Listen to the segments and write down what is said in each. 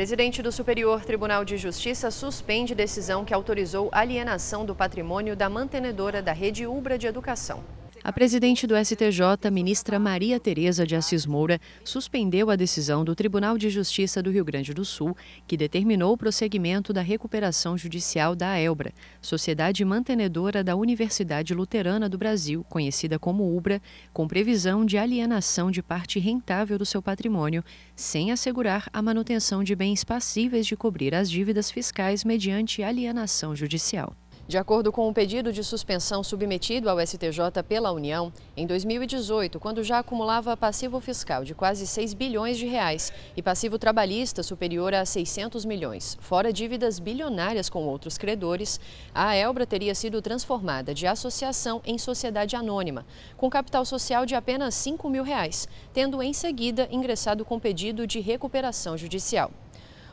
Presidente do Superior Tribunal de Justiça suspende decisão que autorizou alienação do patrimônio da mantenedora da rede Ubra de Educação. A presidente do STJ, ministra Maria Tereza de Assis Moura, suspendeu a decisão do Tribunal de Justiça do Rio Grande do Sul, que determinou o prosseguimento da recuperação judicial da Elbra, sociedade mantenedora da Universidade Luterana do Brasil, conhecida como UBRA, com previsão de alienação de parte rentável do seu patrimônio, sem assegurar a manutenção de bens passíveis de cobrir as dívidas fiscais mediante alienação judicial. De acordo com o um pedido de suspensão submetido ao STJ pela União, em 2018, quando já acumulava passivo fiscal de quase 6 bilhões de reais e passivo trabalhista superior a 600 milhões, fora dívidas bilionárias com outros credores, a Elbra teria sido transformada de associação em sociedade anônima, com capital social de apenas 5 mil reais, tendo em seguida ingressado com pedido de recuperação judicial.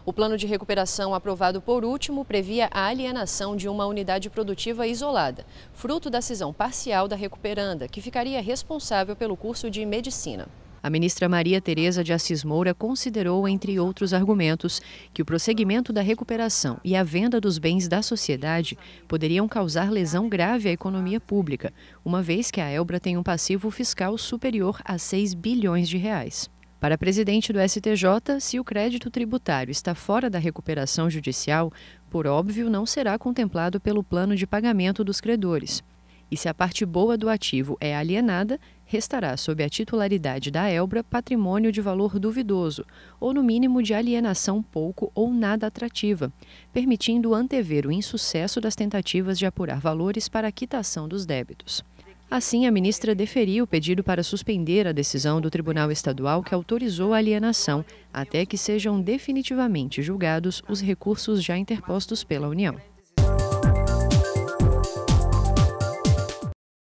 O plano de recuperação aprovado por último previa a alienação de uma unidade produtiva isolada, fruto da cisão parcial da recuperanda, que ficaria responsável pelo curso de medicina. A ministra Maria Tereza de Assis Moura considerou, entre outros argumentos, que o prosseguimento da recuperação e a venda dos bens da sociedade poderiam causar lesão grave à economia pública, uma vez que a Elbra tem um passivo fiscal superior a 6 bilhões de reais. Para presidente do STJ, se o crédito tributário está fora da recuperação judicial, por óbvio não será contemplado pelo plano de pagamento dos credores. E se a parte boa do ativo é alienada, restará sob a titularidade da Elbra patrimônio de valor duvidoso, ou no mínimo de alienação pouco ou nada atrativa, permitindo antever o insucesso das tentativas de apurar valores para a quitação dos débitos. Assim, a ministra deferiu o pedido para suspender a decisão do Tribunal Estadual que autorizou a alienação, até que sejam definitivamente julgados os recursos já interpostos pela União.